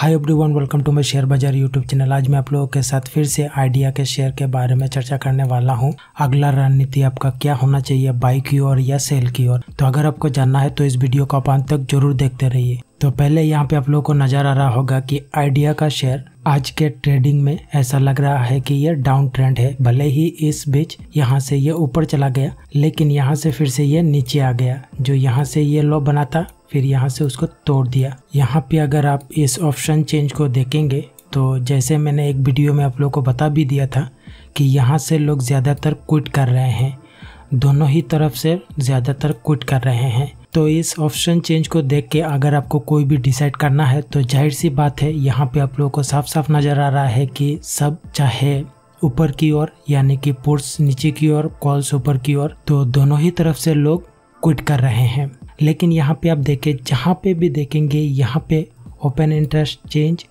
hi everyone welcome to my share बाजार YouTube channel आज मैं आप लोगों के साथ फिर से आइडिया के शेयर के बारे में चर्चा करने वाला हूं अगला रणनीति आपका क्या होना चाहिए बाई की ओर या सेल की ओर तो अगर आपको जानना है तो इस वीडियो को आप अंत तक जरूर देखते रहिए तो पहले यहाँ पे आप लोगों को नज़र आ रहा होगा कि आइडिया का शेयर आज के ट्रेडिंग में ऐसा लग रहा है कि यह डाउन ट्रेंड है भले ही इस बीच यहाँ से ये ऊपर चला गया लेकिन यहाँ से फिर से ये नीचे आ गया जो यहाँ से ये लो बना था फिर यहाँ से उसको तोड़ दिया यहाँ पे अगर आप इस ऑप्शन चेंज को देखेंगे तो जैसे मैंने एक वीडियो में आप लोग को बता भी दिया था कि यहाँ से लोग ज़्यादातर क्विट कर रहे हैं दोनों ही तरफ से ज़्यादातर क्विट कर रहे हैं तो इस ऑप्शन चेंज को देख के अगर आपको कोई भी डिसाइड करना है तो जाहिर सी बात है यहाँ पे आप लोगों को साफ साफ नज़र आ रहा है कि सब चाहे ऊपर की ओर यानी कि पोर्ट्स नीचे की ओर कॉल्स ऊपर की ओर तो दोनों ही तरफ से लोग क्विट कर रहे हैं लेकिन यहाँ पे आप देखें जहाँ पे भी देखेंगे यहाँ पे ओपन इंटरेस्ट चेंज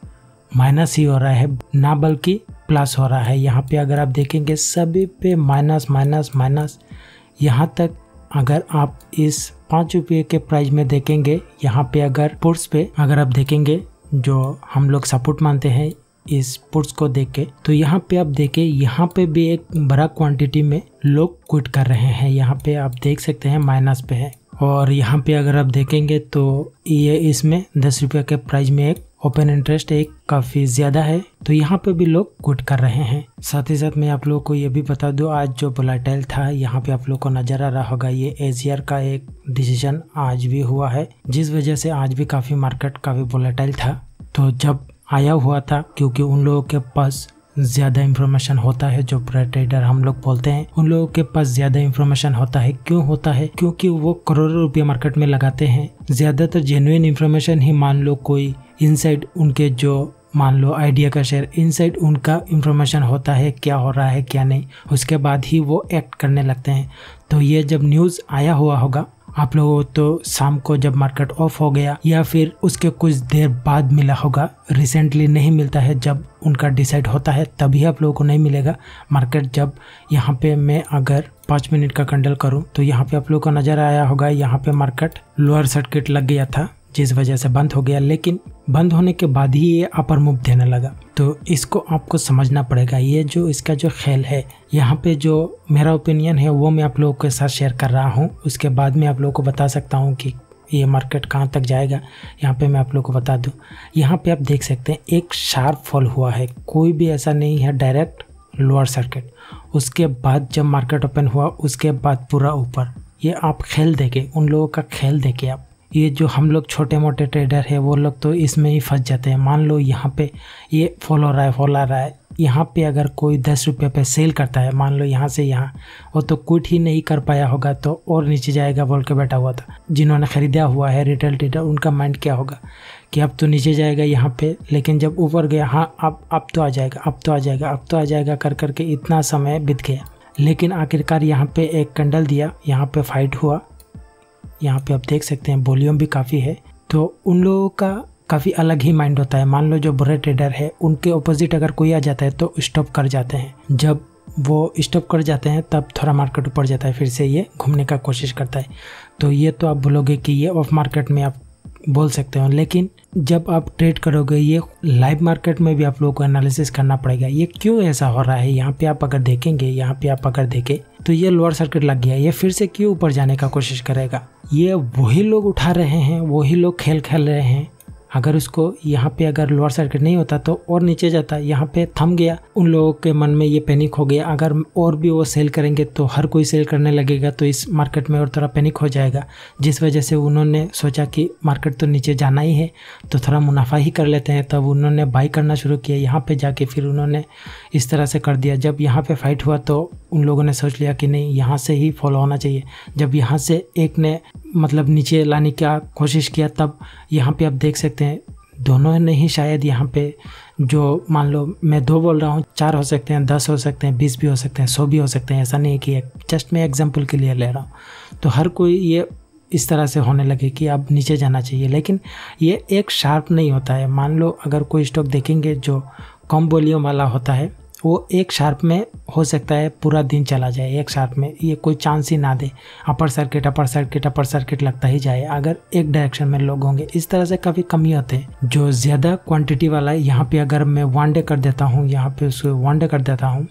माइनस ही हो रहा है ना बल्कि प्लस हो रहा है यहाँ पे अगर आप देखेंगे सभी पे माइनस माइनस माइनस यहाँ तक अगर आप इस पाँच रुपये के प्राइस में देखेंगे यहाँ पे अगर पुर्स पे अगर आप देखेंगे जो हम लोग सपोर्ट मानते हैं इस पुर्स को देख के तो यहाँ पे आप देखे यहाँ पे भी एक बड़ा क्वांटिटी में लोग क्विट कर रहे हैं यहाँ पे आप देख सकते हैं माइनस पे है और यहाँ पे अगर आप देखेंगे तो ये इसमें दस रुपये के प्राइस में एक ओपन इंटरेस्ट एक काफ़ी ज़्यादा है तो यहाँ पे भी लोग गुट कर रहे हैं साथ ही साथ मैं आप लोगों को ये भी बता दूं आज जो बुलाटेल था यहाँ पे आप लोगों को नज़र आ रहा होगा ये एजीआर का एक डिसीजन आज भी हुआ है जिस वजह से आज भी काफ़ी मार्केट काफ़ी बुलाटेल था तो जब आया हुआ था क्योंकि उन लोगों के पास ज़्यादा इन्फॉर्मेशन होता है जो प्रे ट्रेडर हम लोग बोलते हैं उन लोगों के पास ज़्यादा इन्फॉर्मेशन होता है क्यों होता है क्योंकि वो करोड़ों रुपये मार्केट में लगाते हैं ज़्यादातर जेन्युन इन्फॉर्मेशन ही मान लो कोई इन उनके जो मान लो आइडिया का शेयर इन उनका इन्फॉर्मेशन होता है क्या हो रहा है क्या नहीं उसके बाद ही वो एक्ट करने लगते हैं तो ये जब न्यूज़ आया हुआ होगा आप लोगों तो शाम को जब मार्केट ऑफ हो गया या फिर उसके कुछ देर बाद मिला होगा रिसेंटली नहीं मिलता है जब उनका डिसाइड होता है तभी आप लोगों को नहीं मिलेगा मार्केट जब यहाँ पे मैं अगर पाँच मिनट का कंडल करूँ तो यहाँ पे आप लोगों को नज़र आया होगा यहाँ पे मार्केट लोअर सर्किट लग गया था जिस वजह से बंद हो गया लेकिन बंद होने के बाद ही ये अपर मूव देने लगा तो इसको आपको समझना पड़ेगा ये जो इसका जो खेल है यहाँ पे जो मेरा ओपिनियन है वो मैं आप लोगों के साथ शेयर कर रहा हूँ उसके बाद मैं आप लोगों को बता सकता हूँ कि ये मार्केट कहाँ तक जाएगा यहाँ पे मैं आप लोगों को बता दूँ यहाँ पे आप देख सकते हैं एक शार्प फॉल हुआ है कोई भी ऐसा नहीं है डायरेक्ट लोअर सर्किट उसके बाद जब मार्केट ओपन हुआ उसके बाद पूरा ऊपर ये आप खेल देखे उन लोगों का खेल देखे आप ये जो हम लोग छोटे मोटे ट्रेडर है वो लोग तो इसमें ही फंस जाते हैं मान लो यहाँ पे ये फॉलो रहा है फॉलो आ रहा है यहाँ पे अगर कोई दस रुपये पे सेल करता है मान लो यहाँ से यहाँ वो तो कुट ही नहीं कर पाया होगा तो और नीचे जाएगा बोल के बैठा हुआ था जिन्होंने ख़रीदा हुआ है रिटेल ट्रेडर उनका माइंड क्या होगा कि अब तो नीचे जाएगा यहाँ पे लेकिन जब ऊपर गया हाँ अब अब तो आ जाएगा अब तो आ जाएगा अब तो आ जाएगा कर करके इतना समय बीत गया लेकिन आखिरकार यहाँ पे एक कंडल दिया यहाँ पे फाइट हुआ यहाँ पे आप देख सकते हैं वॉल्यूम भी काफ़ी है तो उन लोगों का काफ़ी अलग ही माइंड होता है मान लो जो बुरे ट्रेडर है उनके ऑपोजिट अगर कोई आ जाता है तो स्टॉप कर जाते हैं जब वो स्टॉप कर जाते हैं तब थोड़ा मार्केट ऊपर जाता है फिर से ये घूमने का कोशिश करता है तो ये तो आप बोलोगे कि ये ऑफ मार्केट में आप बोल सकते हो लेकिन जब आप ट्रेड करोगे ये लाइव मार्केट में भी आप लोगों को एनालिसिस करना पड़ेगा ये क्यों ऐसा हो रहा है यहाँ पे आप अगर देखेंगे यहाँ पे आप अगर देखें तो ये लोअर सर्किट लग गया ये फिर से क्यों ऊपर जाने का कोशिश करेगा ये वही लोग उठा रहे हैं वही लोग खेल खेल रहे हैं अगर उसको यहाँ पे अगर लोअर सर्किट नहीं होता तो और नीचे जाता यहाँ पे थम गया उन लोगों के मन में ये पैनिक हो गया अगर और भी वो सेल करेंगे तो हर कोई सेल करने लगेगा तो इस मार्केट में और थोड़ा पैनिक हो जाएगा जिस वजह से उन्होंने सोचा कि मार्केट तो नीचे जाना ही है तो थोड़ा मुनाफा ही कर लेते हैं तब उन्होंने बाई करना शुरू किया यहाँ पर जाके फिर उन्होंने इस तरह से कर दिया जब यहाँ पर फाइट हुआ तो उन लोगों ने सोच लिया कि नहीं यहाँ से ही फॉलो होना चाहिए जब यहाँ से एक ने मतलब नीचे लाने का कोशिश किया तब यहाँ पे आप देख सकते हैं दोनों ने ही शायद यहाँ पे जो मान लो मैं दो बोल रहा हूँ चार हो सकते हैं दस हो सकते हैं बीस भी हो सकते हैं सौ भी हो सकते हैं ऐसा नहीं कि जस्ट मैं एग्जाम्पल के लिए ले रहा हूँ तो हर कोई ये इस तरह से होने लगे कि अब नीचे जाना चाहिए लेकिन ये एक शार्प नहीं होता है मान लो अगर कोई स्टॉक देखेंगे जो कम बोलियों वाला होता है वो एक शार्प में हो सकता है पूरा दिन चला जाए एक शार्प में ये कोई चांस ही ना दे upper circuit upper circuit upper circuit लगता ही जाए अगर एक डायरेक्शन में लोग होंगे इस तरह से काफ़ी कमी होते हैं जो ज़्यादा क्वांटिटी वाला है यहाँ पे अगर मैं वन डे कर देता हूँ यहाँ पे उसको वन डे कर देता हूँ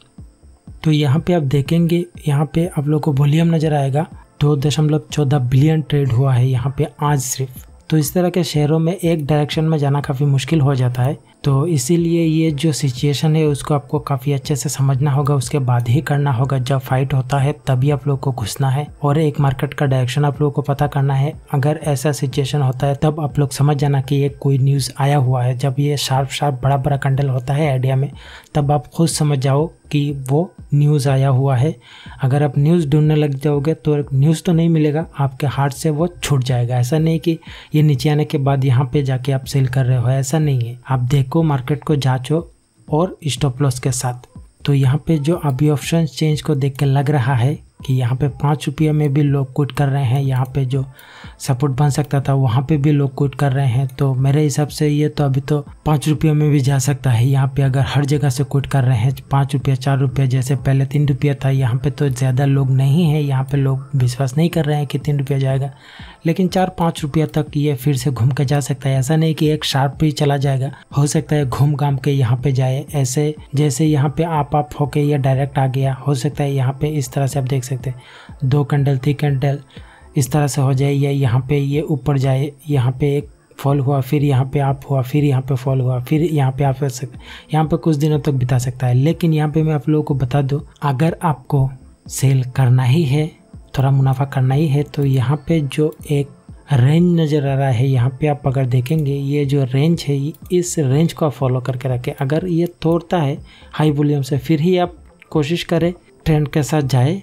तो यहाँ पे आप देखेंगे यहाँ पे आप लोग को वॉल्यूम नज़र आएगा दो दशमलव चौदह बिलियन ट्रेड हुआ है यहाँ पे आज सिर्फ तो इस तरह के शेयरों में एक डायरेक्शन में जाना काफ़ी मुश्किल हो जाता है तो इसीलिए ये जो सिचुएशन है उसको आपको काफ़ी अच्छे से समझना होगा उसके बाद ही करना होगा जब फाइट होता है तभी आप लोग को घुसना है और एक मार्केट का डायरेक्शन आप लोगों को पता करना है अगर ऐसा सिचुएशन होता है तब आप लोग समझ जाना कि ये कोई न्यूज़ आया हुआ है जब ये शार्प शार्प बड़ा बड़ा कंडल होता है आइडिया में तब आप खुद समझ जाओ कि वो न्यूज़ आया हुआ है अगर आप न्यूज़ ढूंढने लग जाओगे तो न्यूज़ तो नहीं मिलेगा आपके हाथ से वो छूट जाएगा ऐसा नहीं कि ये नीचे आने के बाद यहाँ पे जाके आप सेल कर रहे हो ऐसा नहीं है आप देख निको मार्केट को जाँचो और स्टॉप लॉस के साथ तो यहाँ पे जो अभी ऑप्शन चेंज को देख के लग रहा है कि यहाँ पे पाँच रुपये में भी लोग कोट कर रहे हैं यहाँ पे जो सपोर्ट बन सकता था वहाँ पे भी लोग कोट कर रहे हैं तो मेरे हिसाब से ये तो अभी तो पाँच रुपये में भी जा सकता है यहाँ पे अगर हर जगह से कोट कर रहे हैं पाँच रुपये चार रुपये जैसे पहले तीन रुपया था यहाँ पे तो ज़्यादा लोग नहीं है यहाँ पे लोग विश्वास नहीं कर रहे हैं कि तीन रुपया जाएगा लेकिन चार पाँच रुपया तक ये फिर से घूम के जा सकता है ऐसा नहीं कि एक शार्प ही चला जाएगा हो सकता है घूम घाम के यहाँ पे जाए ऐसे जैसे यहाँ पे आप आप होके ये डायरेक्ट आ गया हो सकता है यहाँ पे इस तरह से आप देख सकते हैं दो कैंडल थी कैंडल इस तरह से हो जाए या यहाँ पे ये ऊपर जाए यहाँ पे एक फॉल हुआ फिर यहाँ पे आप हुआ फिर यहाँ पे फॉल हुआ फिर यहाँ पे आप सक यहाँ पे कुछ दिनों तक बिता सकता है लेकिन यहाँ पे मैं आप लोगों को बता दूँ अगर आपको सेल करना ही है थोड़ा मुनाफा करना ही है तो यहाँ पे जो एक रेंज नज़र आ रहा है यहाँ पे आप अगर देखेंगे ये जो रेंज है इस रेंज को आप फॉलो करके रखें अगर ये तोड़ता है हाई वॉल्यूम से फिर ही आप कोशिश करें ट्रेंड के साथ जाए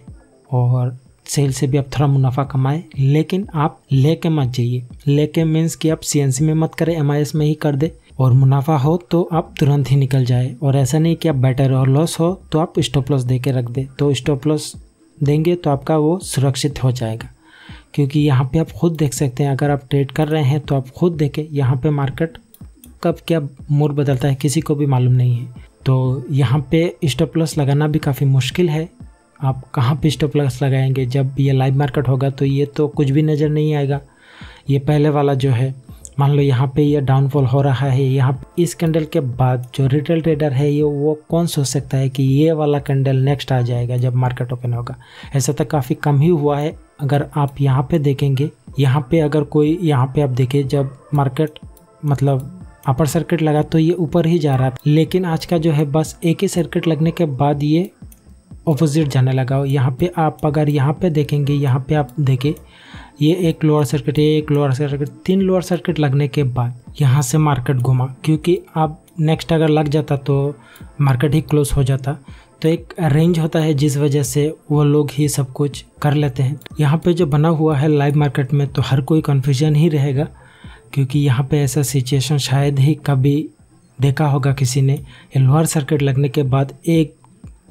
और सेल से भी आप थोड़ा मुनाफा कमाएं लेकिन आप लेके मत जाइए लेके मीन्स कि आप सी में मत करें एम में ही कर दे और मुनाफा हो तो आप तुरंत ही निकल जाए और ऐसा नहीं कि आप बेटर और लॉस हो तो आप स्टॉप लॉस दे के रख दे तो स्टॉप लॉस देंगे तो आपका वो सुरक्षित हो जाएगा क्योंकि यहाँ पे आप खुद देख सकते हैं अगर आप ट्रेड कर रहे हैं तो आप खुद देखें यहाँ पे मार्केट कब क्या मूड बदलता है किसी को भी मालूम नहीं है तो यहाँ पे स्टॉप लॉस लगाना भी काफ़ी मुश्किल है आप कहाँ पे स्टॉप लॉस लगाएंगे जब ये लाइव मार्केट होगा तो ये तो कुछ भी नज़र नहीं आएगा ये पहले वाला जो है मान लो यहाँ पे ये डाउनफॉल हो रहा है यहाँ इस कैंडल के बाद जो रिटेल ट्रेडर है ये वो कौन सोच सकता है कि ये वाला कैंडल नेक्स्ट आ जाएगा जब मार्केट ओपन होगा ऐसा तो काफ़ी कम ही हुआ है अगर आप यहाँ पे देखेंगे यहाँ पे अगर कोई यहाँ पे आप देखें जब मार्केट मतलब अपर सर्किट लगा तो ये ऊपर ही जा रहा था लेकिन आज का जो है बस एक ही सर्किट लगने के बाद ये ऑपोजिट जाने लगा यहाँ पे आप अगर यहाँ पे देखेंगे यहाँ पे आप देखें ये एक लोअर सर्किट है एक लोअर सर्किट तीन लोअर सर्किट लगने के बाद यहाँ से मार्केट घुमा क्योंकि आप नेक्स्ट अगर लग जाता तो मार्केट ही क्लोज हो जाता तो एक रेंज होता है जिस वजह से वो लोग ही सब कुछ कर लेते हैं यहाँ पे जो बना हुआ है लाइव मार्केट में तो हर कोई कन्फ्यूजन ही रहेगा क्योंकि यहाँ पे ऐसा सिचुएशन शायद ही कभी देखा होगा किसी ने लोअर सर्किट लगने के बाद एक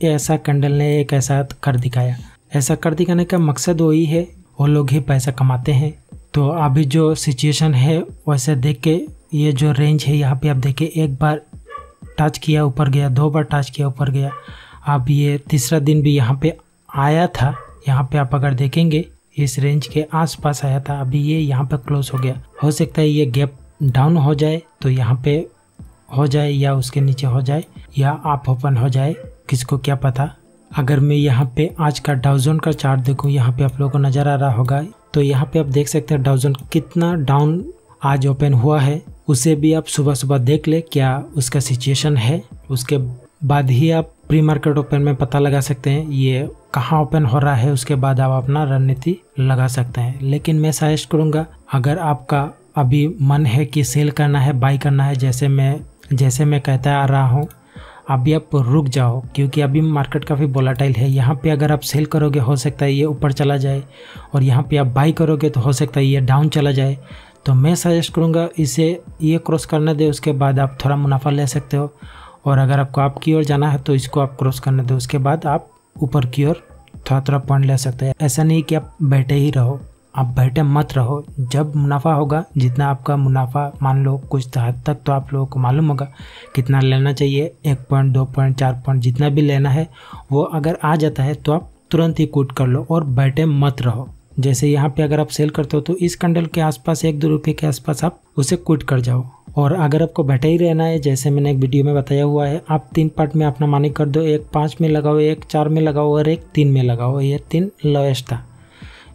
ऐसा कैंडल ने एक ऐसा कर दिखाया ऐसा कर दिखाने का मकसद वही है वो लोग ही पैसा कमाते हैं तो अभी जो सिचुएशन है वैसे देख के ये जो रेंज है यहाँ पे आप देखें एक बार टच किया ऊपर गया दो बार टच किया ऊपर गया अब ये तीसरा दिन भी यहाँ पे आया था यहाँ पे आप अगर देखेंगे इस रेंज के आसपास आया था अभी ये यहाँ पे क्लोज हो गया हो सकता है ये गैप डाउन हो जाए तो यहाँ पे हो जाए या उसके नीचे हो जाए या आप ओपन हो जाए किसको क्या पता अगर मैं यहाँ पे आज का डाउजोन का चार्ट देखूँ यहाँ पे आप लोगों को नज़र आ रहा होगा तो यहाँ पे आप देख सकते हैं डाउजोन कितना डाउन आज ओपन हुआ है उसे भी आप सुबह सुबह देख ले क्या उसका सिचुएशन है उसके बाद ही आप प्री मार्केट ओपन में पता लगा सकते हैं ये कहाँ ओपन हो रहा है उसके बाद आप अपना रणनीति लगा सकते हैं लेकिन मैं सजेस्ट करूँगा अगर आपका अभी मन है कि सेल करना है बाई करना है जैसे मैं जैसे मैं कहता आ रहा हूँ अभी आप रुक जाओ क्योंकि अभी मार्केट काफ़ी बोलाटाइल है यहाँ पे अगर आप सेल करोगे हो सकता है ये ऊपर चला जाए और यहाँ पे आप बाई करोगे तो हो सकता है ये डाउन चला जाए तो मैं सजेस्ट करूँगा इसे ये क्रॉस करने दे उसके बाद आप थोड़ा मुनाफा ले सकते हो और अगर आपको आप की ओर जाना है तो इसको आप क्रॉस करने दो उसके बाद आप ऊपर की ओर थोड़ा थोड़ा पॉइंट ले सकते हैं ऐसा नहीं कि आप बैठे ही रहो आप बैठे मत रहो जब मुनाफा होगा जितना आपका मुनाफा मान लो कुछ हद तक तो आप लोगों को मालूम होगा कितना लेना चाहिए एक पॉइंट दो पॉइंट चार पॉइंट जितना भी लेना है वो अगर आ जाता है तो आप तुरंत ही कूट कर लो और बैठे मत रहो जैसे यहाँ पे अगर आप सेल करते हो तो इस कंडल के आसपास एक दो रुपये के आसपास आप उसे कूट कर जाओ और अगर आपको बैठे ही रहना है जैसे मैंने एक वीडियो में बताया हुआ है आप तीन पार्ट में अपना मानी कर दो एक पाँच में लगाओ एक चार में लगाओ और एक तीन में लगाओ ये तीन लोएस्ट था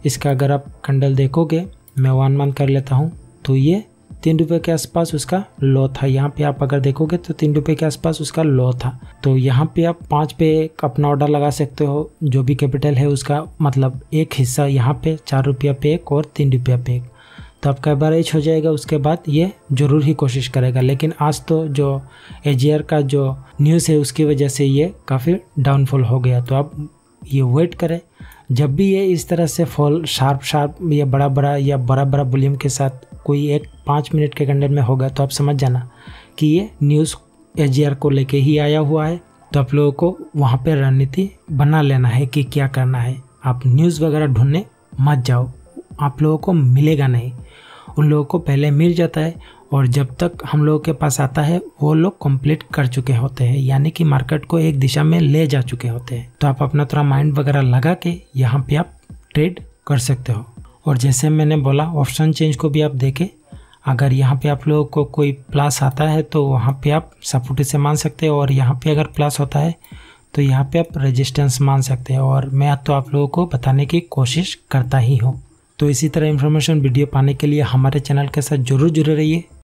इसका अगर आप कंडल देखोगे मैं वन मंथ कर लेता हूँ तो ये तीन रुपये के आसपास उसका लो था यहाँ पे आप अगर देखोगे तो तीन रुपये के आसपास उसका लो था तो यहाँ पे आप पाँच पे एक अपना ऑर्डर लगा सकते हो जो भी कैपिटल है उसका मतलब एक हिस्सा यहाँ पे चार रुपया पे एक और तीन रुपया पे एक तो आपका एवरेज हो जाएगा उसके बाद ये ज़रूर ही कोशिश करेगा लेकिन आज तो जो ए का जो न्यूज़ है उसकी वजह से ये काफ़ी डाउनफॉल हो गया तो आप ये वेट करें जब भी ये इस तरह से फॉल शार्प शार्प या बड़ा बड़ा या बड़ा बड़ा वॉल्यूम के साथ कोई एक पाँच मिनट के कंडर में होगा तो आप समझ जाना कि ये न्यूज़ एच को लेके ही आया हुआ है तो आप लोगों को वहाँ पर रणनीति बना लेना है कि क्या करना है आप न्यूज़ वगैरह ढूंढने मत जाओ आप लोगों को मिलेगा नहीं उन लोगों को पहले मिल जाता है और जब तक हम लोगों के पास आता है वो लोग कंप्लीट कर चुके होते हैं यानी कि मार्केट को एक दिशा में ले जा चुके होते हैं तो आप अपना थोड़ा माइंड वगैरह लगा के यहाँ पे आप ट्रेड कर सकते हो और जैसे मैंने बोला ऑप्शन चेंज को भी आप देखें अगर यहाँ पे आप लोगों को कोई प्लस आता है तो वहाँ पे आप सपोर्ट से मान सकते हो और यहाँ पे अगर प्लस होता है तो यहाँ पे आप रेजिस्टेंस मान सकते हैं और मैं तो आप लोगों को बताने की कोशिश करता ही हूँ तो इसी तरह इन्फॉर्मेशन वीडियो पाने के लिए हमारे चैनल के साथ जरूर जुड़े रहिए